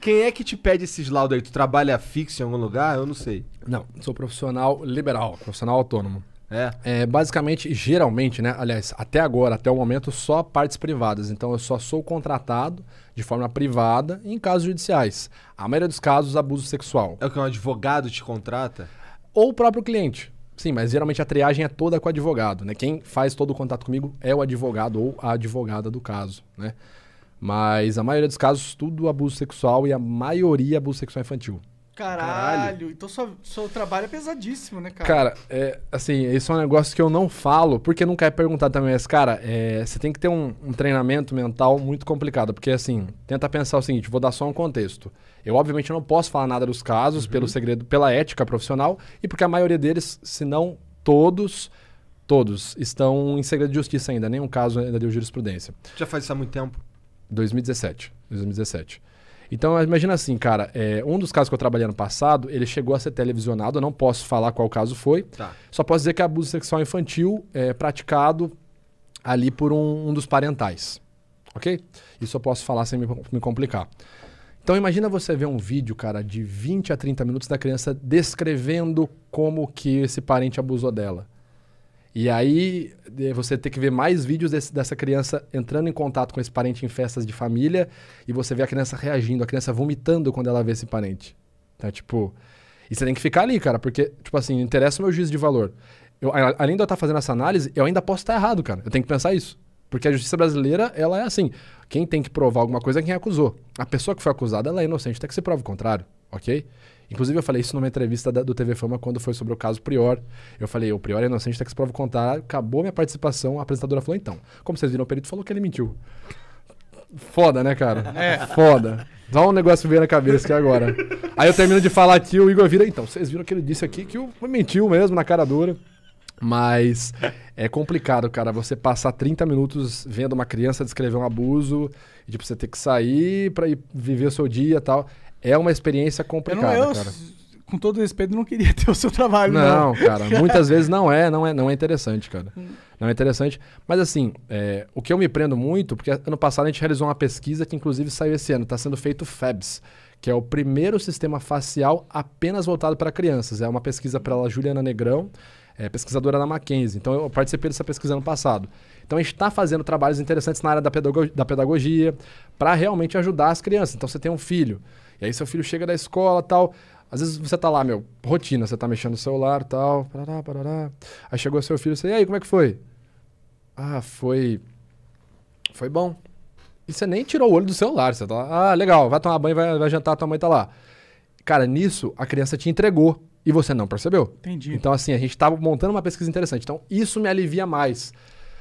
Quem é que te pede esses laudos aí? Tu trabalha fixo em algum lugar? Eu não sei. Não, sou profissional liberal, profissional autônomo. É. é. Basicamente, geralmente, né? Aliás, até agora, até o momento, só partes privadas. Então, eu só sou contratado de forma privada em casos judiciais. A maioria dos casos, abuso sexual. É o que um advogado te contrata? Ou o próprio cliente. Sim, mas geralmente a triagem é toda com o advogado, né? Quem faz todo o contato comigo é o advogado ou a advogada do caso, né? Mas a maioria dos casos, tudo abuso sexual e a maioria abuso sexual infantil. Caralho. Caralho. Então seu, seu trabalho é pesadíssimo, né, cara? Cara, é, assim, isso é um negócio que eu não falo, porque nunca é perguntado também. Mas, cara, é, você tem que ter um, um, treinamento mental muito complicado. Porque, assim, tenta pensar o seguinte, vou dar só um contexto. Eu, obviamente, não posso falar nada dos casos uhum. pelo segredo, pela ética profissional, e porque a maioria deles, se não todos, todos, estão em segredo de justiça ainda. Nenhum caso ainda é deu jurisprudência. Já faz isso há muito tempo? 2017. 2017. Então, imagina assim, cara, é, um dos casos que eu trabalhei no passado, ele chegou a ser televisionado, eu não posso falar qual caso foi. Tá. Só posso dizer que é abuso sexual infantil é praticado ali por um, um, dos parentais. Ok? Isso eu posso falar sem me, me complicar. Então imagina você ver um vídeo, cara, de 20 a 30 minutos da criança descrevendo como que esse parente abusou dela. E aí você tem que ver mais vídeos desse, dessa criança entrando em contato com esse parente em festas de família e você vê a criança reagindo, a criança vomitando quando ela vê esse parente. tá tipo. E você tem que ficar ali, cara, porque, tipo assim, interessa o meu juízo de valor. Eu, além de eu estar tá fazendo essa análise, eu ainda posso estar tá errado, cara. Eu tenho que pensar isso. Porque a justiça brasileira, ela é assim: quem tem que provar alguma coisa é quem acusou. A pessoa que foi acusada, ela é inocente até que se prova o contrário, ok? Inclusive, eu falei isso numa entrevista da, do TV Fama quando foi sobre o caso Prior. Eu falei, o Prior é inocente, tem que se prova contar. Acabou minha participação. A apresentadora falou, então. Como vocês viram, o perito falou que ele mentiu. Foda, né, cara? É. Foda. dá um negócio veio na cabeça aqui agora. Aí eu termino de falar aqui, o Igor vira, então, vocês viram que ele disse aqui que o mentiu mesmo, na cara dura. Mas é complicado, cara, você passar 30 minutos vendo uma criança descrever um abuso, e tipo, você ter que sair pra ir viver o seu dia e tal. É uma experiência complicada, eu não, eu, cara. Com todo respeito, não queria ter o seu trabalho. Não, não. cara. muitas vezes não é, não é, não é interessante, cara. Não é interessante. Mas assim, é, o que eu me prendo muito, porque ano passado a gente realizou uma pesquisa que inclusive saiu esse ano, está sendo feito o FABS, que é o primeiro sistema facial apenas voltado para crianças. É uma pesquisa pela Juliana Negrão, é, pesquisadora da Mackenzie. Então eu participei dessa pesquisa ano passado. Então a gente está fazendo trabalhos interessantes na área da, da pedagogia para realmente ajudar as crianças. Então você tem um filho e aí seu filho chega da escola tal. Às vezes você tá lá, meu, rotina, você tá mexendo no celular tal. Parará, parará. Aí chegou seu filho, você, e aí, como é que foi? Ah, foi. Foi bom. E você nem tirou o olho do celular. Você tá lá, ah, legal, vai tomar banho, vai, vai jantar, tua mãe tá lá. Cara, nisso a criança te entregou e você não percebeu. Entendi. Então, assim, a gente estava montando uma pesquisa interessante. Então, isso me alivia mais.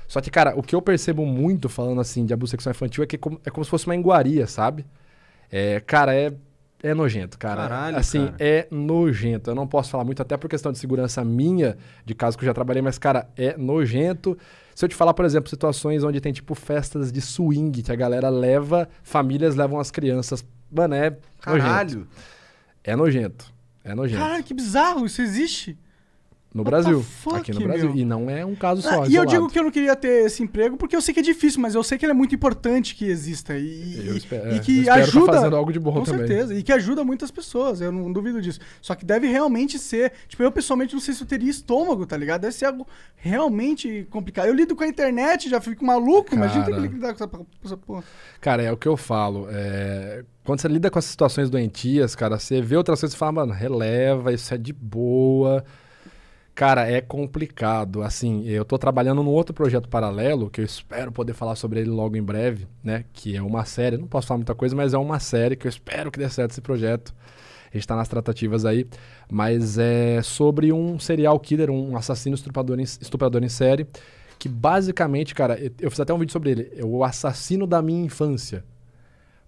Só que, cara, o que eu percebo muito falando assim de abuso sexual infantil é que é como, é como se fosse uma enguaria, sabe? É, cara, é é nojento, cara. Caralho, assim, cara. é nojento. Eu não posso falar muito, até por questão de segurança minha, de caso que eu já trabalhei, mas, cara, é nojento. Se eu te falar, por exemplo, situações onde tem, tipo, festas de swing, que a galera leva, famílias levam as crianças. Mano, é Caralho. nojento. É nojento. É nojento. Caralho, que bizarro, isso existe? No What Brasil. Aqui no Brasil. Meu. E não é um caso ah, só. Ah, e eu digo que eu não queria ter esse emprego porque eu sei que é difícil, mas eu sei que ele é muito importante que exista. E, eu espero, e é, que eu espero tá ajuda. Tá fazendo algo de bom com também. Com certeza. E que ajuda muitas pessoas. Eu não duvido disso. Só que deve realmente ser. Tipo, eu pessoalmente não sei se eu teria estômago, tá ligado? Deve ser algo realmente complicado. Eu lido com a internet, já fico maluco. Cara... Imagina ter que lidar com essa, com essa porra. Cara, é o que eu falo. É quando você lida com as situações doentias, cara, você vê outras coisas e fala, mano, releva, isso é de boa. Cara, é complicado. Assim, eu tô trabalhando num outro projeto paralelo, que eu espero poder falar sobre ele logo em breve, né? Que é uma série. Não posso falar muita coisa, mas é uma série que eu espero que dê certo esse projeto. A gente tá nas tratativas aí. Mas é sobre um serial killer, um assassino estuprador em, estuprador em série. Que basicamente, cara, eu fiz até um vídeo sobre ele. É o assassino da minha infância.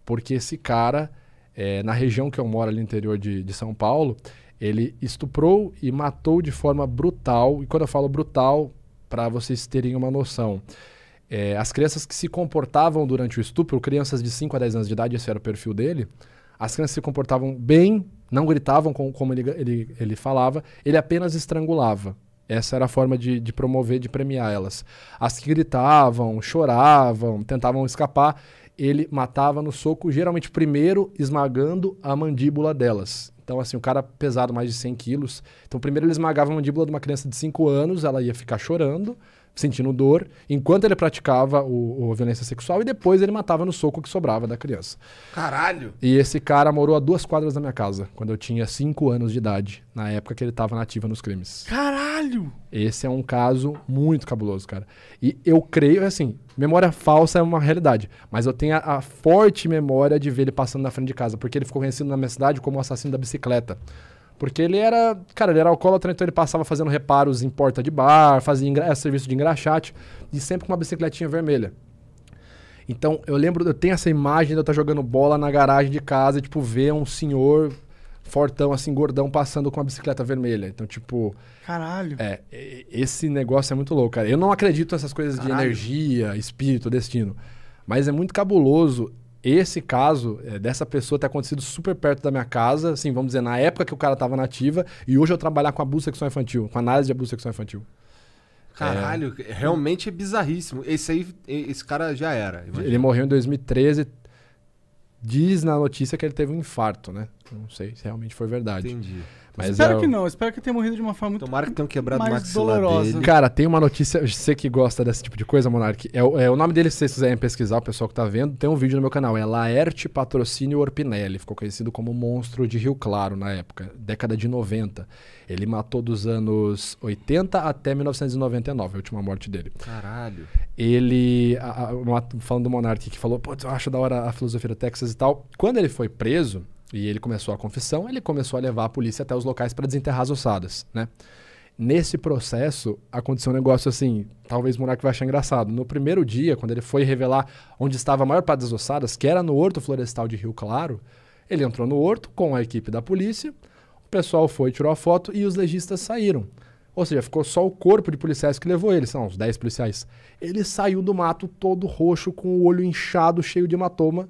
Porque esse cara, é, na região que eu moro ali no interior de, de São Paulo, ele estuprou e matou de forma brutal. E quando eu falo brutal, para vocês terem uma noção, é, as crianças que se comportavam durante o estupro, crianças de 5 a 10 anos de idade, esse era o perfil dele, as crianças se comportavam bem, não gritavam como ele, ele, ele falava, ele apenas estrangulava. Essa era a forma de, de promover, de premiar elas. As que gritavam, choravam, tentavam escapar, ele matava no soco, geralmente primeiro esmagando a mandíbula delas. Então, assim, o cara pesado mais de 100 quilos. Então, primeiro ele esmagava a mandíbula de uma criança de 5 anos, ela ia ficar chorando sentindo dor, enquanto ele praticava o, o, violência sexual e depois ele matava no soco que sobrava da criança. Caralho! E esse cara morou a duas quadras da minha casa, quando eu tinha cinco anos de idade, na época que ele estava nativa nos crimes. Caralho! Esse é um caso muito cabuloso, cara. E eu creio, é assim, memória falsa é uma realidade, mas eu tenho a, a forte memória de ver ele passando na frente de casa, porque ele ficou conhecido na minha cidade como o assassino da bicicleta. Porque ele era, cara, ele era alcoólatra, então ele passava fazendo reparos em porta de bar, fazia é, serviço de engraxate e sempre com uma bicicletinha vermelha. Então, eu lembro, eu tenho essa imagem de eu estar tá jogando bola na garagem de casa e, tipo, ver um senhor fortão, assim, gordão, passando com uma bicicleta vermelha. Então, tipo... Caralho! É, esse negócio é muito louco, cara. Eu não acredito nessas coisas Caralho. de energia, espírito, destino. Mas é muito cabuloso esse caso é, dessa pessoa ter acontecido super perto da minha casa, assim, vamos dizer, na época que o cara na nativa, e hoje eu trabalhar com abuso sexual infantil, com análise de abuso sexual infantil. Caralho, é... realmente é bizarríssimo. Esse aí, esse cara já era. Imagina. Ele morreu em 2013. Diz na notícia que ele teve um infarto, né? Tipo, não sei se realmente foi verdade. Entendi. Mas espero é que não, espero que tenha morrido de uma forma muito Tomara que tenham quebrado mais o maxilar dolorosa. Dele. Cara, tem uma notícia, você que gosta desse tipo de coisa, Monark, é, é, o nome dele, se vocês quiserem pesquisar, o pessoal que tá vendo, tem um vídeo no meu canal, é Laerte Patrocínio Orpinelli, ficou conhecido como Monstro de Rio Claro na época, década de 90. Ele matou dos anos 80 até 1999, a última morte dele. Caralho. Ele, a, a, falando do Monark que falou, pô, eu acho da hora a filosofia do Texas e tal, quando ele foi preso, e ele começou a confissão, ele começou a levar a polícia até os locais para desenterrar as ossadas, né? Nesse processo, aconteceu um negócio assim, talvez o Monark vai achar engraçado. No primeiro dia, quando ele foi revelar onde estava a maior parte das ossadas, que era no Horto Florestal de Rio Claro, ele entrou no horto com a equipe da polícia, o pessoal foi, tirou a foto e os legistas saíram. Ou seja, ficou só o corpo de policiais que levou ele, são uns 10 policiais. Ele saiu do mato todo roxo, com o olho inchado, cheio de hematoma,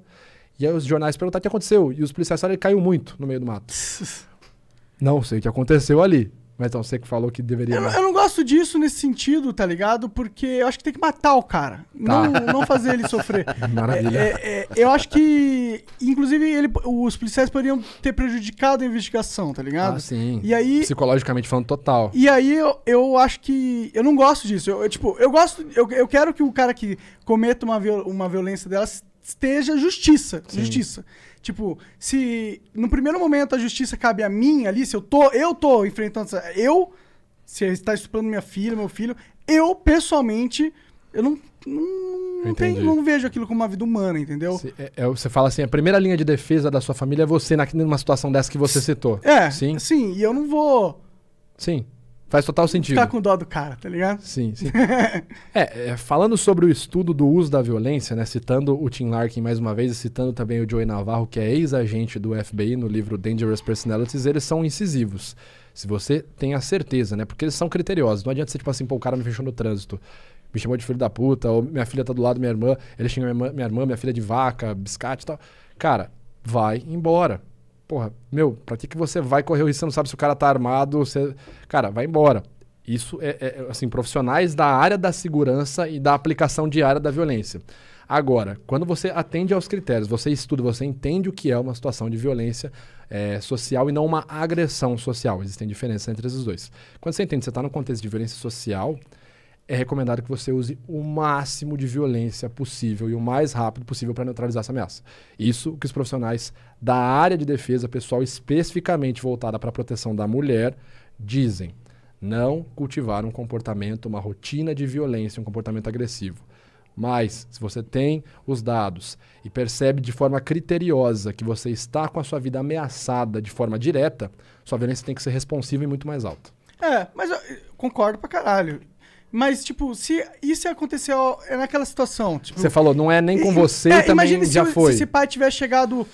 e aí os jornais perguntaram o que aconteceu. E os policiais falaram que caiu muito no meio do mato. não sei o que aconteceu ali. Mas então você que falou que deveria. Eu, eu, não gosto disso nesse sentido, tá ligado? Porque eu acho que tem que matar o cara. Tá. Não, não fazer ele sofrer. Maravilha. É, é, é, eu acho que, inclusive, ele, os policiais poderiam ter prejudicado a investigação, tá ligado? Ah, sim. E aí, Psicologicamente falando, total. E aí eu, eu acho que. Eu não gosto disso. Eu, eu tipo, eu gosto. Eu, eu quero que o cara que cometa uma, viol, uma violência dela esteja justiça. Sim. Justiça. Tipo, se no primeiro momento a justiça cabe a mim ali, se eu tô, eu tô enfrentando. Eu, se está estuprando minha filha, meu filho, eu pessoalmente, eu não. não não, tem, não vejo aquilo como uma vida humana, entendeu? é, é, você fala assim, a primeira linha de defesa da sua família é você na, numa situação dessa que você citou. É, sim. Sim, e eu não vou. Sim Faz total sentido. ficar com dó do cara, tá ligado? Sim, sim. É, é, falando sobre o estudo do uso da violência, né? Citando o Tim Larkin mais uma vez e citando também o Joey Navarro, que é ex-agente do FBI no livro Dangerous Personalities, eles são incisivos. Se você tem a certeza, né? Porque eles são criteriosos. Não adianta ser tipo assim, pô, o cara me fechou no trânsito. Me chamou de filho da puta, ou minha filha tá do lado minha irmã, ele xinga minha minha, irmã, minha filha de vaca, biscate e tal. Cara, vai embora porra, meu, pra que, que você vai correr o risco? Você não sabe se o cara tá armado. Você... Cara, vai embora. Isso é, é, é, assim, profissionais da área da segurança e da aplicação diária da violência. Agora, quando você atende aos critérios, você estuda, você entende o que é uma situação de violência é, social e não uma agressão social. Existem diferenças entre esses dois. Quando você entende que você está no contexto de violência social, é recomendado que você use o máximo de violência possível e o mais rápido possível para neutralizar essa ameaça. Isso que os profissionais da área de defesa pessoal especificamente voltada para a proteção da mulher dizem. Não cultivar um comportamento, uma rotina de violência, um comportamento agressivo. Mas, se você tem os dados e percebe de forma criteriosa que você está com a sua vida ameaçada de forma direta, sua violência tem que ser responsiva e muito mais alta. É, mas eu concordo pra caralho. Mas, tipo, se isso acontecer é naquela situação. Tipo, você falou, não é nem com você, é, também já se, foi. Se esse pai tiver chegado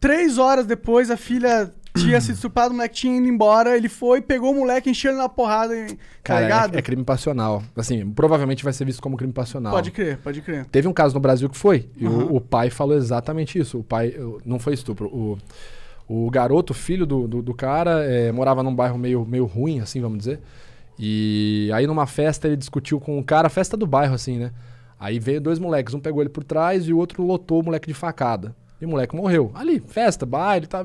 três horas depois, a filha tinha sido estuprada, o moleque tinha ido embora, ele foi, pegou o moleque, encheu ele na porrada, tá é, ligado? É, é, crime passional. Assim, provavelmente vai ser visto como crime passional. Pode crer, pode crer. Teve um caso no Brasil que foi, e uhum. o, o, pai falou exatamente isso. O pai, não foi estupro, o... O garoto, filho do, do, do cara, é, morava num bairro meio, meio ruim, assim, vamos dizer. E aí numa festa ele discutiu com um cara, festa do bairro assim, né? Aí veio dois moleques, um pegou ele por trás e o outro lotou o moleque de facada. E o moleque morreu. Ali, festa, baile, tá.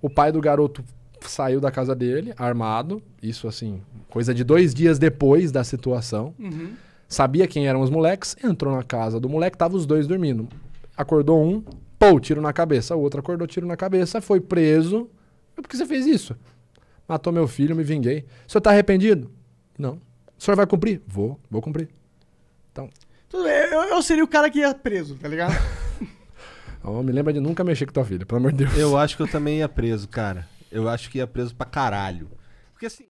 O pai do garoto saiu da casa dele, armado, isso assim, coisa de dois dias depois da situação. Uhum. Sabia quem eram os moleques, entrou na casa do moleque, tava os dois dormindo. Acordou um, pô, tiro na cabeça. O outro acordou, tiro na cabeça, foi preso. Por que você fez isso? Matou meu filho, me vinguei. O senhor tá arrependido? Não. O senhor vai cumprir? Vou, vou cumprir. Então. Eu, eu seria o cara que ia preso, tá ligado? oh, me lembra de nunca mexer com tua filha, pelo amor de Deus. Eu acho que eu também ia preso, cara. Eu acho que ia preso pra caralho. Porque assim.